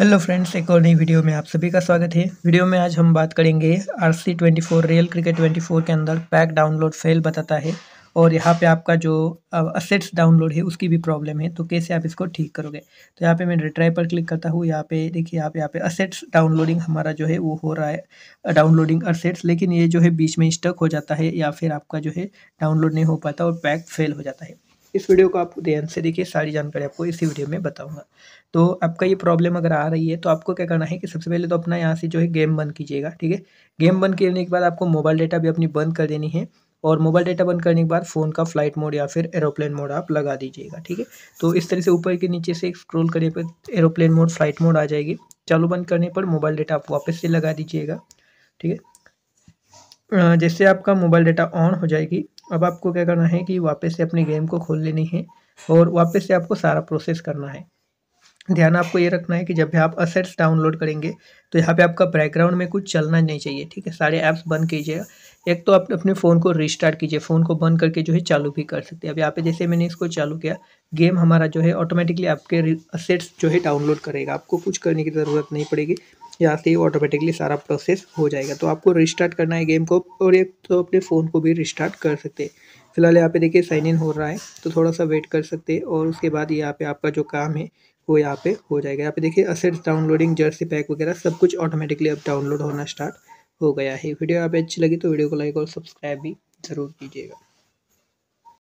hello friends एक और नई वीडियो में आप सभी का स्वागत है वीडियो में आज हम बात करेंगे R C twenty four real cricket twenty four के अंदर पैक डाउनलोड फेल बताता है और यहाँ पे आपका जो असेट्स डाउनलोड है उसकी भी प्रॉब्लम है तो कैसे आप इसको ठीक करोगे तो यहाँ पे मैं रिट्राई पर क्लिक करता हूँ यहाँ पे देखिए आप यहाँ पे असेट्स डाउनलोडिंग हमारा जो है वो हो रहा है डाउनलोडिंग असेट्स लेकिन ये जो है बीच में स्टक हो जाता है या फिर आपका जो है डाउनलोड नहीं हो पाता और पैक फेल हो जाता है इस वीडियो को आप ध्यान से देखिए सारी जानकारी आपको इसी वीडियो में बताऊंगा तो आपका ये प्रॉब्लम अगर आ रही है तो आपको क्या करना है कि सबसे पहले तो अपना यहाँ से जो है गेम बंद कीजिएगा ठीक है गेम बंद करने के बाद आपको मोबाइल डेटा भी अपनी बंद कर देनी है और मोबाइल डेटा बंद करने के बाद फ़ोन का फ्लाइट मोड या फिर एरोप्लेन मोड आप लगा दीजिएगा ठीक है तो इस तरह से ऊपर के नीचे से स्क्रोल करने पर एरोप्लेन मोड फ्लाइट मोड आ जाएगी चालू बंद करने पर मोबाइल डेटा आप वापस से लगा दीजिएगा ठीक है जैसे आपका मोबाइल डाटा ऑन हो जाएगी अब आपको क्या करना है कि वापस से अपने गेम को खोल लेनी है और वापस से आपको सारा प्रोसेस करना है ध्यान आपको ये रखना है कि जब भी आप असेट्स डाउनलोड करेंगे तो यहाँ पे आपका बैकग्राउंड में कुछ चलना नहीं चाहिए ठीक है सारे ऐप्स बंद कीजिएगा एक तो आप अपने फ़ोन को रिस्टार्ट कीजिए फ़ोन को बंद करके जो है चालू भी कर सकते हैं अब यहाँ पे जैसे मैंने इसको चालू किया गेम हमारा जो है ऑटोमेटिकली आपके असेट्स जो है डाउनलोड करेगा आपको कुछ करने की ज़रूरत नहीं पड़ेगी यहाँ से ऑटोमेटिकली सारा प्रोसेस हो जाएगा तो आपको रिस्टार्ट करना है गेम को और ये तो अपने फ़ोन को भी रिस्टार्ट कर सकते हैं फिलहाल यहाँ पे देखिए साइन इन हो रहा है तो थोड़ा सा वेट कर सकते हैं और उसके बाद यहाँ पे आपका जो काम है वो यहाँ पे हो जाएगा यहाँ पे देखिए असेट्स डाउनलोडिंग जर्सी पैक वगैरह सब कुछ ऑटोमेटिकली अब डाउनलोड होना स्टार्ट हो गया है वीडियो यहाँ अच्छी लगी तो वीडियो को लाइक और सब्सक्राइब भी ज़रूर कीजिएगा